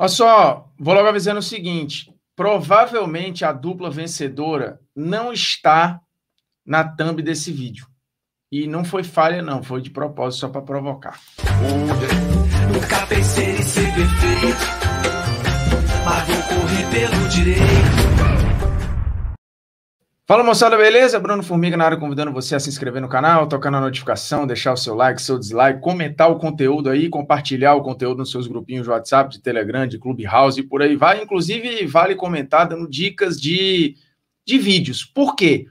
Olha só, vou logo avisando o seguinte: provavelmente a dupla vencedora não está na thumb desse vídeo. E não foi falha, não, foi de propósito só para provocar. Nunca pensei em ser perfeito, é mas vou correr pelo direito. Fala moçada, beleza? Bruno Formiga na área convidando você a se inscrever no canal, tocar na notificação, deixar o seu like, seu dislike, comentar o conteúdo aí, compartilhar o conteúdo nos seus grupinhos de WhatsApp, de Telegram, de Clubhouse e por aí vai. Inclusive, vale comentar dando dicas de, de vídeos. Por quê?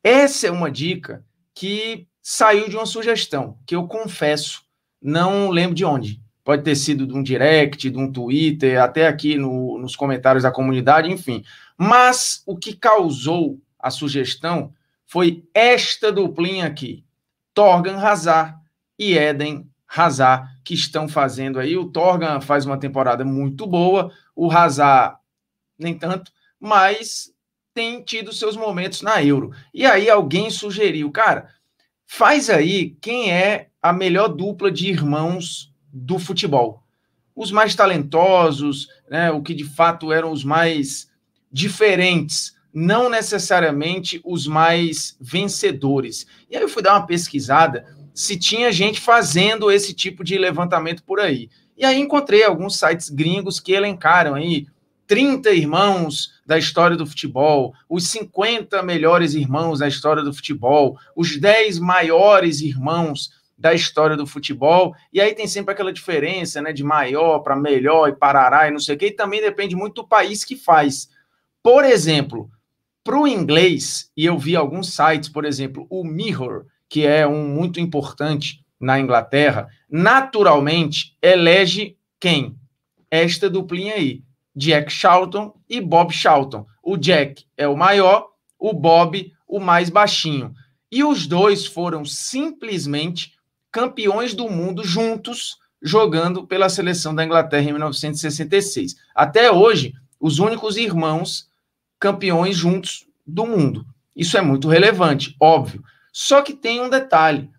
Essa é uma dica que saiu de uma sugestão, que eu confesso, não lembro de onde. Pode ter sido de um direct, de um Twitter, até aqui no, nos comentários da comunidade, enfim. Mas o que causou a sugestão foi esta duplinha aqui, Torgan Hazard e Eden Hazard, que estão fazendo aí. O Torgan faz uma temporada muito boa, o Hazard nem tanto, mas tem tido seus momentos na Euro. E aí alguém sugeriu, cara, faz aí quem é a melhor dupla de irmãos do futebol. Os mais talentosos, né, o que de fato eram os mais diferentes não necessariamente os mais vencedores. E aí eu fui dar uma pesquisada se tinha gente fazendo esse tipo de levantamento por aí. E aí encontrei alguns sites gringos que elencaram aí 30 irmãos da história do futebol, os 50 melhores irmãos da história do futebol, os 10 maiores irmãos da história do futebol. E aí tem sempre aquela diferença, né, de maior para melhor e parará e não sei o quê, e também depende muito do país que faz. Por exemplo, para o inglês, e eu vi alguns sites, por exemplo, o Mirror, que é um muito importante na Inglaterra, naturalmente elege quem? Esta duplinha aí, Jack Charlton e Bob Charlton. O Jack é o maior, o Bob o mais baixinho. E os dois foram simplesmente campeões do mundo juntos, jogando pela seleção da Inglaterra em 1966. Até hoje, os únicos irmãos campeões juntos do mundo. Isso é muito relevante, óbvio. Só que tem um detalhe: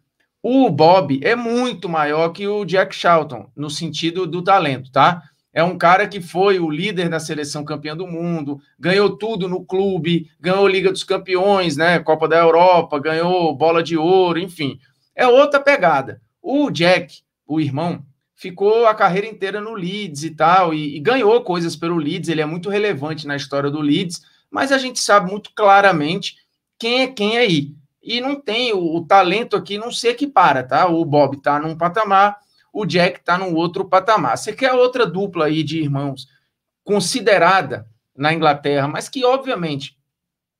o Bob é muito maior que o Jack Charlton, no sentido do talento, tá? É um cara que foi o líder da seleção campeã do mundo, ganhou tudo no clube, ganhou Liga dos Campeões, né? Copa da Europa, ganhou bola de ouro, enfim. É outra pegada. O Jack, o irmão, ficou a carreira inteira no Leeds e tal, e, e, ganhou coisas pelo Leeds, ele é muito relevante na história do Leeds, mas a gente sabe muito claramente quem é quem aí. E não tem, o, o talento aqui não sei que para tá? O Bob tá num patamar, o Jack tá num outro patamar. Você quer outra dupla aí de irmãos considerada na Inglaterra, mas que, obviamente,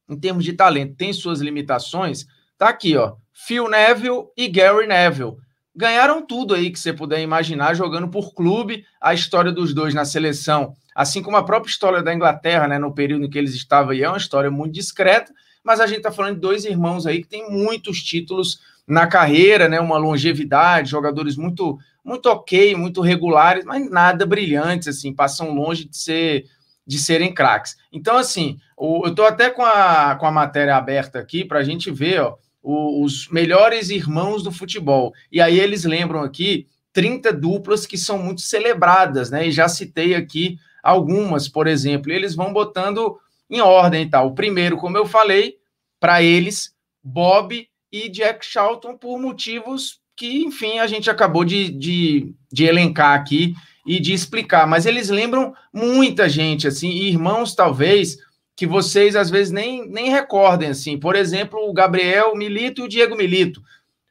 em termos de talento, tem suas limitações, tá aqui, ó. Phil Neville e Gary Neville ganharam tudo aí que você puder imaginar jogando por clube. A história dos dois na seleção, assim como a própria história da Inglaterra, né, no período em que eles estavam aí, é uma história muito discreta, mas a gente está falando de dois irmãos aí que têm muitos títulos na carreira, né, uma longevidade, jogadores muito muito OK, muito regulares, mas nada brilhantes assim, passam longe de ser de serem craques. Então, assim, eu estou até com a, com a matéria aberta aqui para a gente ver, ó, os melhores irmãos do futebol. E aí eles lembram aqui 30 duplas que são muito celebradas, né? E já citei aqui algumas, por exemplo. eles vão botando em ordem tal. Tá? O primeiro, como eu falei, para eles, Bob e Jack Charlton, por motivos que, enfim, a gente acabou de, de, de elencar aqui e de explicar. Mas eles lembram muita gente, assim, irmãos, talvez que vocês às vezes nem, nem recordem, assim. Por exemplo, o Gabriel Milito e o Diego Milito.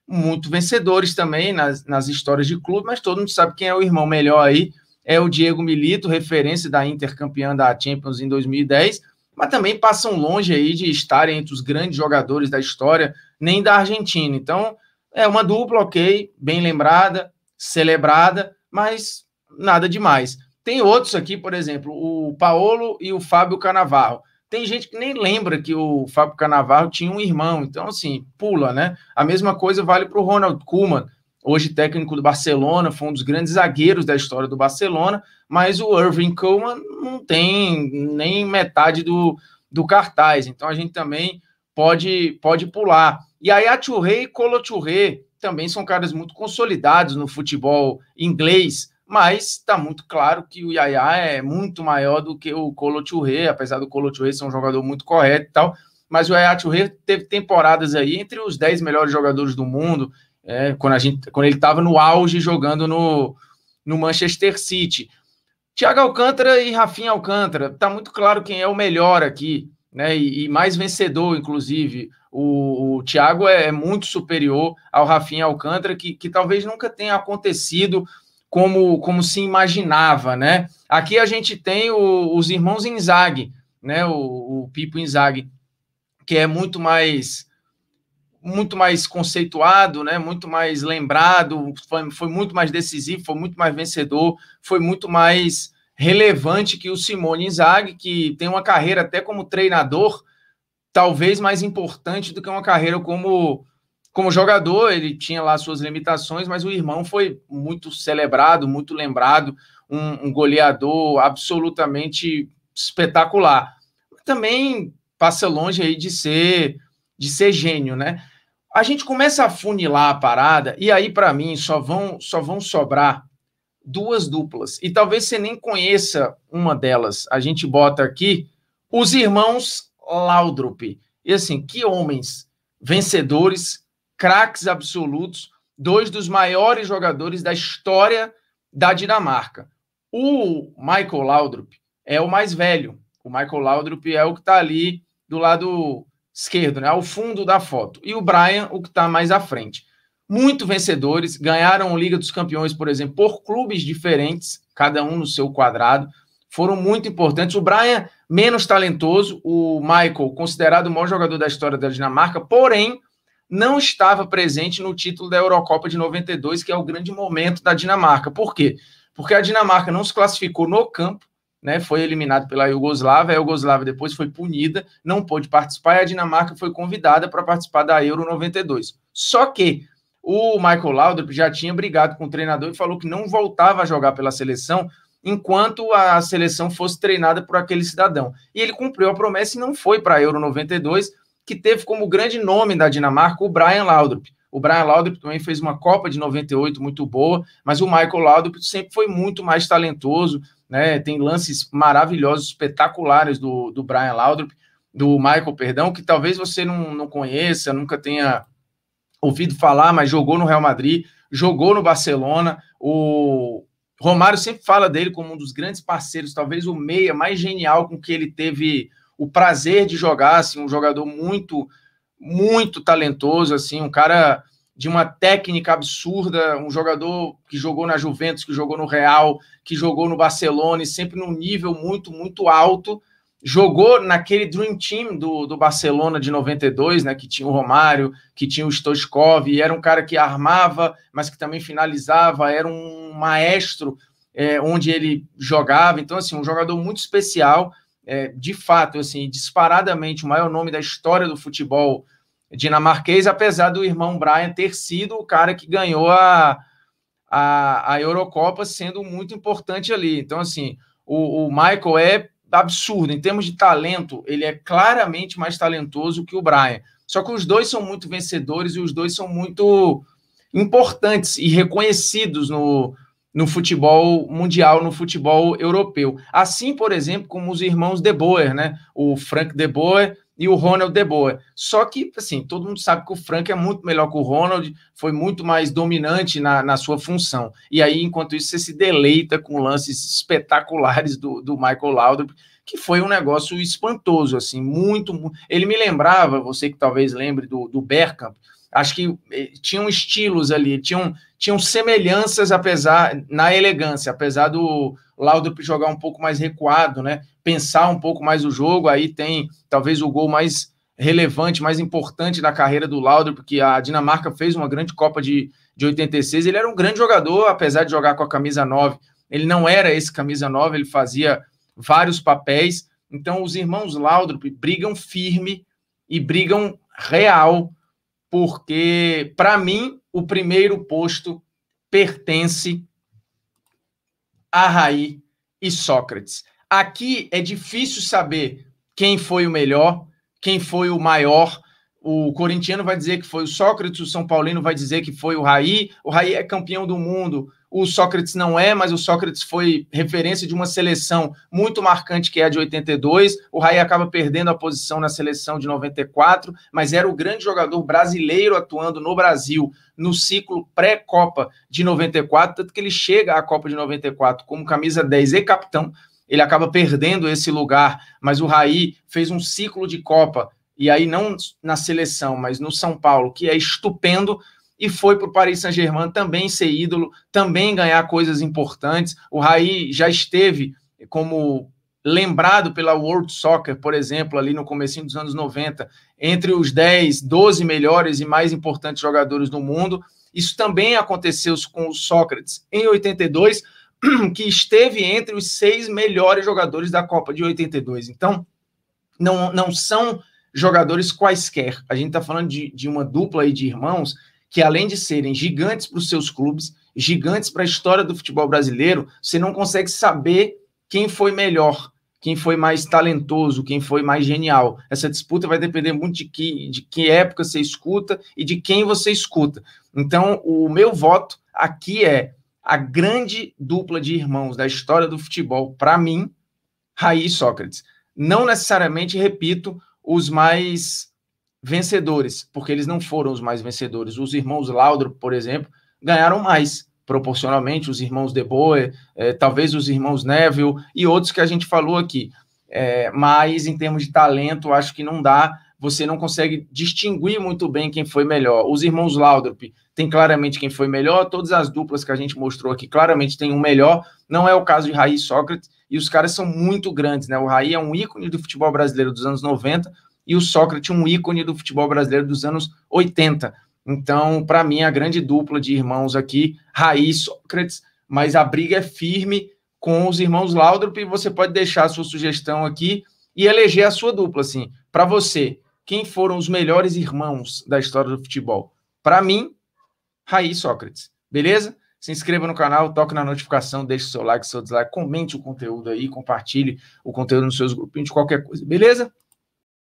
Muito vencedores também nas, nas histórias de clube, mas todo mundo sabe quem é o irmão melhor aí. É o Diego Milito, referência da Inter campeã da Champions em 2010, mas também passam longe aí de estarem entre os grandes jogadores da história, nem da Argentina. Então, é uma dupla, ok, bem lembrada, celebrada, mas nada demais. Tem outros aqui, por exemplo, o Paolo e o Fábio Canavarro tem gente que nem lembra que o Fábio Canavarro tinha um irmão, então assim, pula, né? A mesma coisa vale para o Ronald Koeman, hoje técnico do Barcelona, foi um dos grandes zagueiros da história do Barcelona, mas o Irving Koeman não tem nem metade do, do cartaz, então a gente também pode, pode pular. E aí a Churré e Colo Churré também são caras muito consolidados no futebol inglês, mas está muito claro que o Yaya é muito maior do que o Colo Touré, apesar do Colo Touré ser um jogador muito correto e tal, mas o Yaya Touré teve temporadas aí entre os 10 melhores jogadores do mundo, é, quando, a gente, quando ele estava no auge jogando no, no Manchester City. Thiago Alcântara e Rafinha Alcântara, está muito claro quem é o melhor aqui, né, e, e mais vencedor, inclusive. O, o Thiago é, é muito superior ao Rafinha Alcântara, que, que talvez nunca tenha acontecido como, como se imaginava, né? Aqui a gente tem o, os irmãos Inzaghi, né? O, o Pipo Inzaghi, que é muito mais muito mais conceituado, né? Muito mais lembrado, foi, foi muito mais decisivo, foi muito mais vencedor, foi muito mais relevante que o Simone Inzaghi, que tem uma carreira até como treinador, talvez mais importante do que uma carreira como como jogador, ele tinha lá suas limitações, mas o irmão foi muito celebrado, muito lembrado, um, um goleador absolutamente espetacular. Também passa longe aí de ser de ser gênio, né? A gente começa a funilar a parada e aí para mim só vão só vão sobrar duas duplas e talvez você nem conheça uma delas. A gente bota aqui os irmãos Laudrup. E assim, que homens vencedores craques absolutos, dois dos maiores jogadores da história da Dinamarca. O Michael Laudrup é o mais velho. O Michael Laudrup é o que está ali do lado esquerdo, né, ao fundo da foto. E o Brian, o que está mais à frente. Muito vencedores, ganharam Liga dos Campeões, por exemplo, por clubes diferentes, cada um no seu quadrado. Foram muito importantes. O Brian, menos talentoso, o Michael, considerado o maior jogador da história da Dinamarca, porém, não estava presente no título da Eurocopa de 92, que é o grande momento da Dinamarca. Por quê? Porque a Dinamarca não se classificou no campo, né? Foi eliminada pela Iugoslávia, a Iugoslávia depois foi punida, não pôde participar e a Dinamarca foi convidada para participar da Euro 92. Só que o Michael Laudrup já tinha brigado com o treinador e falou que não voltava a jogar pela seleção enquanto a seleção fosse treinada por aquele cidadão. E ele cumpriu a promessa e não foi para a Euro 92 que teve como grande nome da Dinamarca o Brian Laudrup. O Brian Laudrup também fez uma Copa de 98 muito boa, mas o Michael Laudrup sempre foi muito mais talentoso, né? Tem lances maravilhosos, espetaculares do, do Brian Laudrup, do Michael, perdão, que talvez você não, não conheça, nunca tenha ouvido falar, mas jogou no Real Madrid, jogou no Barcelona. O Romário sempre fala dele como um dos grandes parceiros, talvez o meia mais genial com que ele teve o prazer de jogar, assim, um jogador muito, muito talentoso, assim, um cara de uma técnica absurda, um jogador que jogou na Juventus, que jogou no Real, que jogou no Barcelona, e sempre num nível muito, muito alto. Jogou naquele Dream Team do, do Barcelona de 92, né, que tinha o Romário, que tinha o Stoichkov, e era um cara que armava, mas que também finalizava, era um maestro é, onde ele jogava. Então, assim, um jogador muito especial, é, de fato, assim, disparadamente o maior nome da história do futebol dinamarquês, apesar do irmão Brian ter sido o cara que ganhou a, a, a Eurocopa, sendo muito importante ali. Então, assim, o, o Michael é absurdo. Em termos de talento, ele é claramente mais talentoso que o Brian. Só que os dois são muito vencedores e os dois são muito importantes e reconhecidos no, no futebol mundial, no futebol europeu. Assim, por exemplo, como os irmãos De Boer, né? O Frank De Boer e o Ronald De Boer. Só que, assim, todo mundo sabe que o Frank é muito melhor que o Ronald, foi muito mais dominante na, na sua função. E aí, enquanto isso, você se deleita com lances espetaculares do, do Michael Laudrup, que foi um negócio espantoso, assim, muito... Ele me lembrava, você que talvez lembre do, do Bergkamp, acho que eh, tinham estilos ali, tinham tinham semelhanças apesar na elegância, apesar do Laudrup jogar um pouco mais recuado, né? Pensar um pouco mais o jogo, aí tem talvez o gol mais relevante, mais importante da carreira do Laudrup, porque a Dinamarca fez uma grande Copa de, de 86, ele era um grande jogador, apesar de jogar com a camisa 9, ele não era esse camisa 9, ele fazia vários papéis, então os irmãos Laudrup brigam firme e brigam real, porque para mim o primeiro posto pertence a Raí e Sócrates. Aqui é difícil saber quem foi o melhor, quem foi o maior. O corintiano vai dizer que foi o Sócrates, o São Paulino vai dizer que foi o Raí. O Raí é campeão do mundo o Sócrates não é, mas o Sócrates foi referência de uma seleção muito marcante, que é a de 82. O Raí acaba perdendo a posição na seleção de 94, mas era o grande jogador brasileiro atuando no Brasil no ciclo pré-Copa de 94. Tanto que ele chega à Copa de 94 como camisa 10 e capitão. Ele acaba perdendo esse lugar, mas o Raí fez um ciclo de Copa e aí não na seleção, mas no São Paulo, que é estupendo, e foi para o Paris Saint-Germain também ser ídolo, também ganhar coisas importantes. O Raí já esteve como lembrado pela World Soccer, por exemplo, ali no começo dos anos 90, entre os 10, 12 melhores e mais importantes jogadores do mundo. Isso também aconteceu com o Sócrates em 82, que esteve entre os seis melhores jogadores da Copa de 82. Então, não, não são jogadores quaisquer. A gente está falando de, de uma dupla aí de irmãos que além de serem gigantes para os seus clubes, gigantes para a história do futebol brasileiro, você não consegue saber quem foi melhor, quem foi mais talentoso, quem foi mais genial. Essa disputa vai depender muito de que, de que época você escuta e de quem você escuta. Então, o meu voto aqui é a grande dupla de irmãos da história do futebol, para mim, Raí e Sócrates. Não necessariamente, repito, os mais vencedores, porque eles não foram os mais vencedores. Os irmãos Laudro, por exemplo, ganharam mais proporcionalmente, os irmãos De Boer, eh, talvez os irmãos Neville e outros que a gente falou aqui. É, mas em termos de talento, acho que não dá. Você não consegue distinguir muito bem quem foi melhor. Os irmãos Laudrup tem claramente quem foi melhor. Todas as duplas que a gente mostrou aqui claramente tem um melhor. Não é o caso de Raí e Sócrates. E os caras são muito grandes, né? O Raí é um ícone do futebol brasileiro dos anos 90 e o Sócrates, um ícone do futebol brasileiro dos anos 80. Então, para mim, a grande dupla de irmãos aqui, Raiz, Sócrates, mas a briga é firme com os irmãos Laudrup e você pode deixar a sua sugestão aqui e eleger a sua dupla, assim. Para você, quem foram os melhores irmãos da história do futebol? Para mim, Raiz Sócrates, beleza? Se inscreva no canal, toque na notificação, deixe seu like, seu dislike, comente o conteúdo aí, compartilhe o conteúdo nos seus grupinhos, qualquer coisa, beleza?